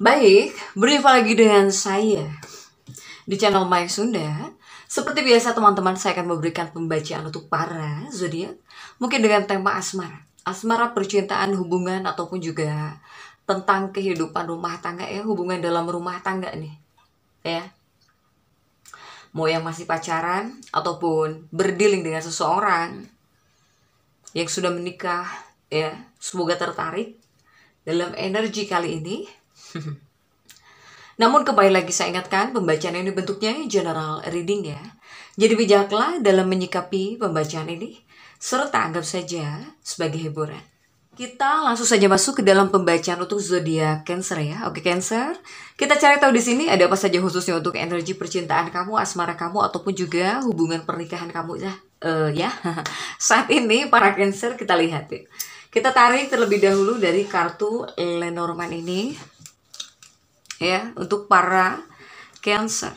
Baik, berjumpa lagi dengan saya di channel My Sunda. Seperti biasa teman-teman, saya akan memberikan pembacaan untuk para zodiak, mungkin dengan tema asmara, asmara percintaan, hubungan ataupun juga tentang kehidupan rumah tangga ya, hubungan dalam rumah tangga nih, ya. Mau yang masih pacaran ataupun berdiling dengan seseorang yang sudah menikah, ya, semoga tertarik dalam energi kali ini Namun kembali lagi saya ingatkan, pembacaan ini bentuknya general reading ya. Jadi bijaklah dalam menyikapi pembacaan ini, serta anggap saja sebagai hiburan. Kita langsung saja masuk ke dalam pembacaan untuk zodiak Cancer ya. Oke Cancer, kita cari tahu di sini ada apa saja khususnya untuk energi percintaan kamu, asmara kamu ataupun juga hubungan pernikahan kamu ya. Uh, ya. Saat ini para Cancer kita lihat ya. Kita tarik terlebih dahulu dari kartu Lenormand ini ya untuk para cancer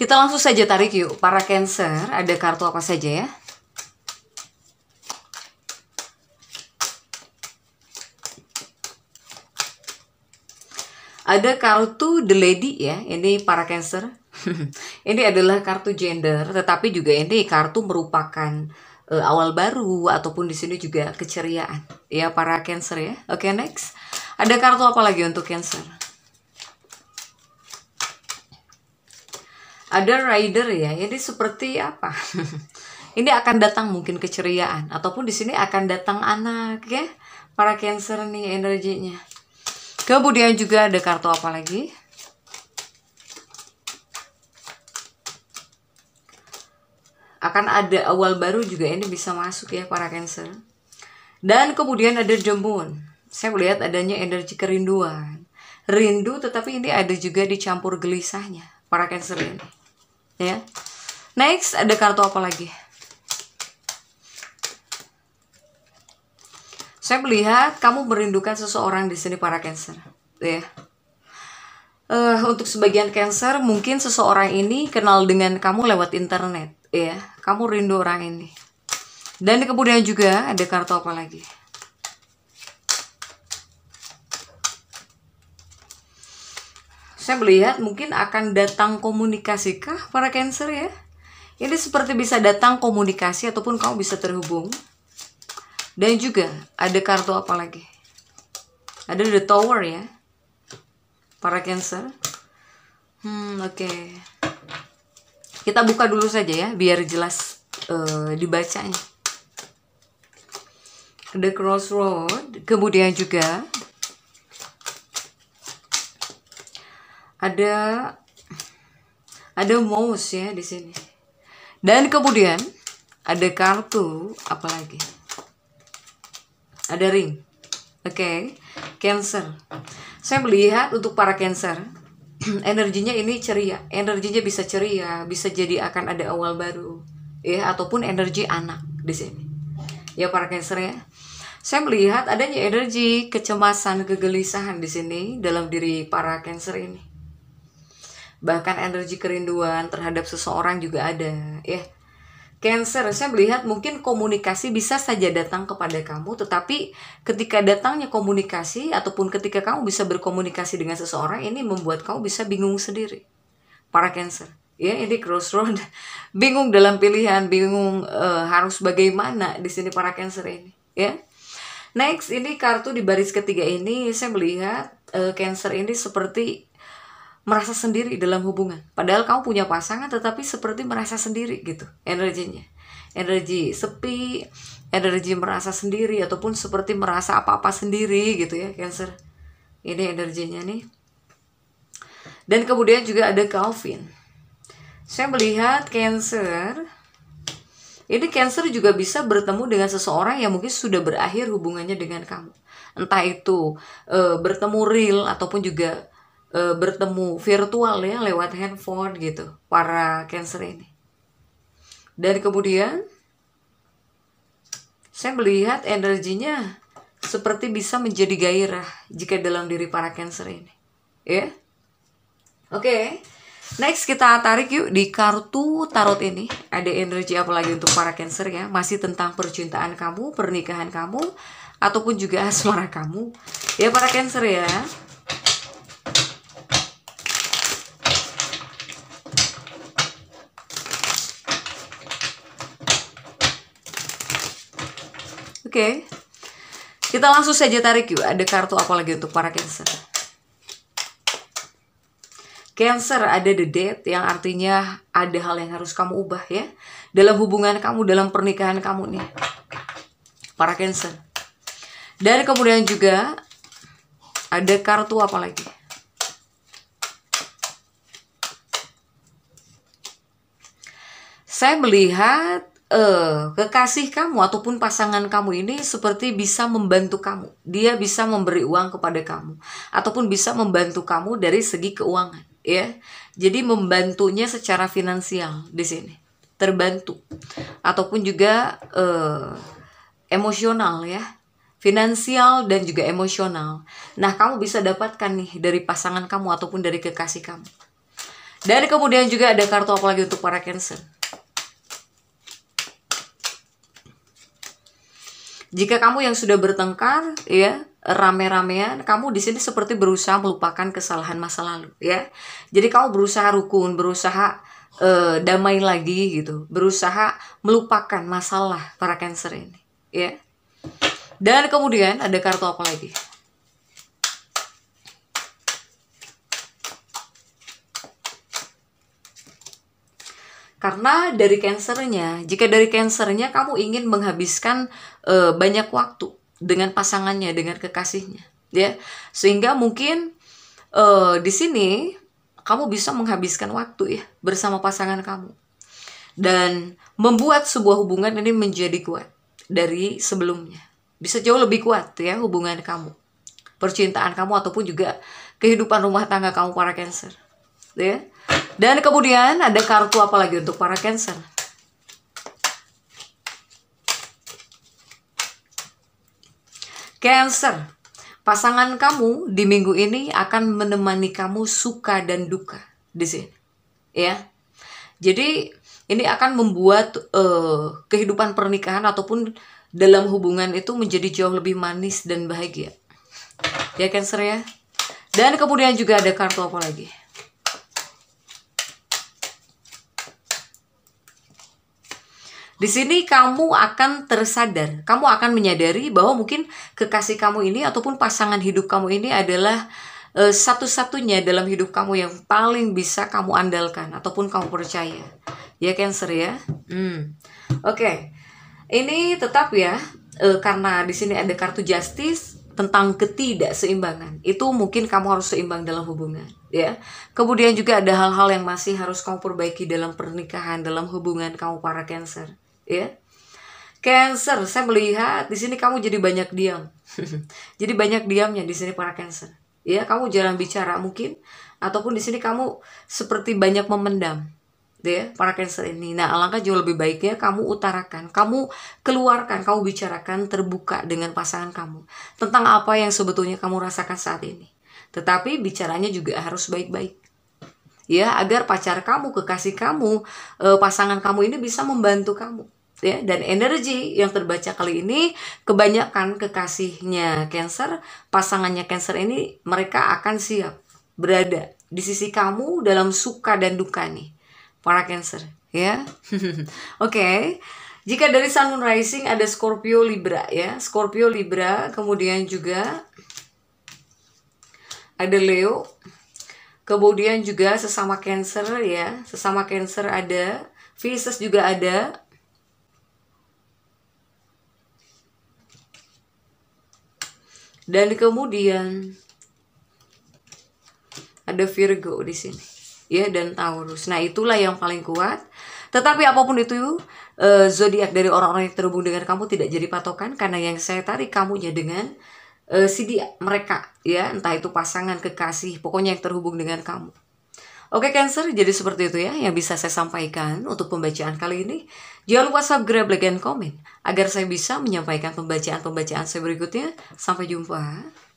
Kita langsung saja tarik yuk para Cancer, ada kartu apa saja ya? Ada kartu The Lady ya, ini para Cancer. ini adalah kartu gender, tetapi juga ini kartu merupakan uh, awal baru ataupun di sini juga keceriaan ya para Cancer ya. Oke, okay, next. Ada kartu apa lagi untuk Cancer? Ada rider ya. Ini seperti apa? ini akan datang mungkin keceriaan ataupun di sini akan datang anak ya. Para Cancer nih energinya. Kemudian juga ada kartu apa lagi? Akan ada awal baru juga ini bisa masuk ya para Cancer. Dan kemudian ada jemun. Saya melihat adanya energi kerinduan. Rindu tetapi ini ada juga dicampur gelisahnya para Cancer ini. Ya. Next ada kartu apa lagi? Saya melihat kamu merindukan seseorang di sini para Cancer, ya. Uh, untuk sebagian Cancer mungkin seseorang ini kenal dengan kamu lewat internet, ya. Kamu rindu orang ini. Dan kemudian juga ada kartu apa lagi? Saya melihat mungkin akan datang komunikasi kah para Cancer ya? Ini seperti bisa datang komunikasi ataupun kamu bisa terhubung dan juga ada kartu apa lagi? Ada The Tower ya. Para Cancer. Hmm, oke. Okay. Kita buka dulu saja ya biar jelas uh, dibacanya. The Crossroad, kemudian juga ada ada mouse ya di sini. Dan kemudian ada kartu apa lagi? ada ring oke okay. cancer saya melihat untuk para cancer energinya ini ceria energinya bisa ceria bisa jadi akan ada awal baru ya ataupun energi anak di sini ya para cancer ya saya melihat adanya energi kecemasan kegelisahan di sini dalam diri para cancer ini bahkan energi kerinduan terhadap seseorang juga ada ya Cancer, saya melihat mungkin komunikasi bisa saja datang kepada kamu, tetapi ketika datangnya komunikasi ataupun ketika kamu bisa berkomunikasi dengan seseorang ini membuat kamu bisa bingung sendiri. Para Cancer, ya ini crossroad, bingung dalam pilihan, bingung uh, harus bagaimana di sini para Cancer ini, ya. Next, ini kartu di baris ketiga ini saya melihat uh, Cancer ini seperti merasa sendiri dalam hubungan. Padahal kamu punya pasangan tetapi seperti merasa sendiri gitu energinya. Energi sepi, energi merasa sendiri ataupun seperti merasa apa-apa sendiri gitu ya Cancer. Ini energinya nih. Dan kemudian juga ada Calvin. Saya melihat Cancer ini Cancer juga bisa bertemu dengan seseorang yang mungkin sudah berakhir hubungannya dengan kamu. Entah itu e, bertemu real ataupun juga e, bertemu virtual ya lewat handphone gitu para cancer ini. Dan kemudian saya melihat energinya seperti bisa menjadi gairah jika dalam diri para cancer ini. Ya. Yeah? Oke. Okay. Next kita tarik yuk di kartu tarot ini ada energi apa lagi untuk para cancer ya masih tentang percintaan kamu pernikahan kamu ataupun juga asmara kamu ya para cancer ya Oke. Okay. Kita langsung saja tarik yuk. Ada kartu apa lagi untuk para Cancer? Cancer ada the date yang artinya ada hal yang harus kamu ubah ya. Dalam hubungan kamu, dalam pernikahan kamu nih. Para Cancer. Dan kemudian juga ada kartu apa lagi? Saya melihat uh, kekasih kamu ataupun pasangan kamu ini seperti bisa membantu kamu. Dia bisa memberi uang kepada kamu ataupun bisa membantu kamu dari segi keuangan, ya. Jadi membantunya secara finansial di sini. Terbantu. Ataupun juga uh, emosional ya. Finansial dan juga emosional. Nah, kamu bisa dapatkan nih dari pasangan kamu ataupun dari kekasih kamu. Dan kemudian juga ada kartu apa lagi untuk para Cancer? Jika kamu yang sudah bertengkar, ya, rame-ramean, kamu di sini seperti berusaha melupakan kesalahan masa lalu, ya. Jadi kamu berusaha rukun, berusaha uh, damai lagi gitu, berusaha melupakan masalah para cancer ini, ya. Dan kemudian ada kartu apa lagi? Karena dari cancernya jika dari cancernya kamu ingin menghabiskan e, banyak waktu dengan pasangannya, dengan kekasihnya, ya. Sehingga mungkin e, di sini kamu bisa menghabiskan waktu ya bersama pasangan kamu. Dan membuat sebuah hubungan ini menjadi kuat dari sebelumnya. Bisa jauh lebih kuat ya hubungan kamu. Percintaan kamu ataupun juga kehidupan rumah tangga kamu para cancer. Ya dan kemudian ada kartu apa lagi untuk para Cancer? Cancer, pasangan kamu di minggu ini akan menemani kamu suka dan duka di sini. Ya. Jadi ini akan membuat uh, kehidupan pernikahan ataupun dalam hubungan itu menjadi jauh lebih manis dan bahagia. Ya Cancer ya. Dan kemudian juga ada kartu apa lagi? Di sini kamu akan tersadar, kamu akan menyadari bahwa mungkin kekasih kamu ini ataupun pasangan hidup kamu ini adalah e, satu-satunya dalam hidup kamu yang paling bisa kamu andalkan ataupun kamu percaya. Ya Cancer ya. Hmm. Oke. Okay. Ini tetap ya e, karena di sini ada kartu justice tentang ketidakseimbangan. Itu mungkin kamu harus seimbang dalam hubungan, ya. Kemudian juga ada hal-hal yang masih harus kamu perbaiki dalam pernikahan, dalam hubungan kamu para Cancer ya Cancer, saya melihat di sini kamu jadi banyak diam. jadi banyak diamnya di sini para Cancer. Ya, kamu jarang bicara mungkin ataupun di sini kamu seperti banyak memendam. Ya, para Cancer ini. Nah, alangkah jauh lebih baiknya kamu utarakan, kamu keluarkan, kamu bicarakan terbuka dengan pasangan kamu tentang apa yang sebetulnya kamu rasakan saat ini. Tetapi bicaranya juga harus baik-baik ya agar pacar kamu, kekasih kamu, eh, pasangan kamu ini bisa membantu kamu ya dan energi yang terbaca kali ini kebanyakan kekasihnya Cancer, pasangannya Cancer ini mereka akan siap berada di sisi kamu dalam suka dan duka nih. Para Cancer, ya. Oke. okay. Jika dari Sun Moon Rising ada Scorpio Libra ya, Scorpio Libra, kemudian juga ada Leo. Kemudian juga sesama Cancer ya, sesama Cancer ada Pisces juga ada, Dan kemudian ada Virgo di sini. Ya, dan Taurus. Nah, itulah yang paling kuat. Tetapi apapun itu, uh, zodiak dari orang-orang yang terhubung dengan kamu tidak jadi patokan karena yang saya tarik kamunya dengan uh, si dia mereka, ya, entah itu pasangan, kekasih, pokoknya yang terhubung dengan kamu. Oke Cancer, jadi seperti itu ya yang bisa saya sampaikan untuk pembacaan kali ini. Jangan lupa subscribe, like, dan komen agar saya bisa menyampaikan pembacaan-pembacaan saya berikutnya. Sampai jumpa.